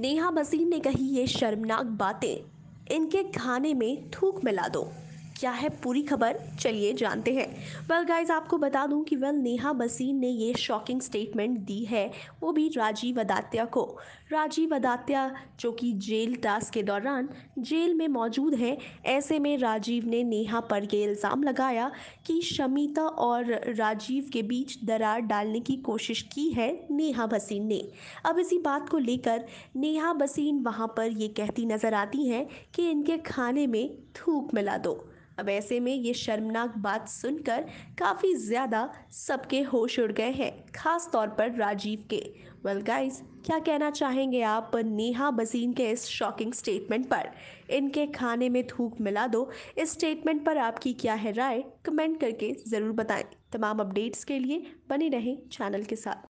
नेहा बसीन ने कही ये शर्मनाक बातें इनके खाने में थूक मिला दो क्या है पूरी खबर चलिए जानते हैं वेल गाइज आपको बता दूं कि वेल नेहा बसीन ने ये शॉकिंग स्टेटमेंट दी है वो भी राजीव अदात्या को राजीव अदात्या जो कि जेल टास्क के दौरान जेल में मौजूद हैं ऐसे में राजीव ने नेहा पर यह इल्ज़ाम लगाया कि शमिता और राजीव के बीच दरार डालने की कोशिश की है नेहा बसीन ने अब इसी बात को लेकर नेहा बसीन वहाँ पर ये कहती नज़र आती हैं कि इनके खाने में थूक मिला दो अब ऐसे में ये शर्मनाक बात सुनकर काफ़ी ज़्यादा सबके होश उड़ गए हैं खास तौर पर राजीव के वेल गाइस क्या कहना चाहेंगे आप नेहा बसीन के इस शॉकिंग स्टेटमेंट पर इनके खाने में थूक मिला दो इस स्टेटमेंट पर आपकी क्या है राय कमेंट करके ज़रूर बताएं तमाम अपडेट्स के लिए बने रहें चैनल के साथ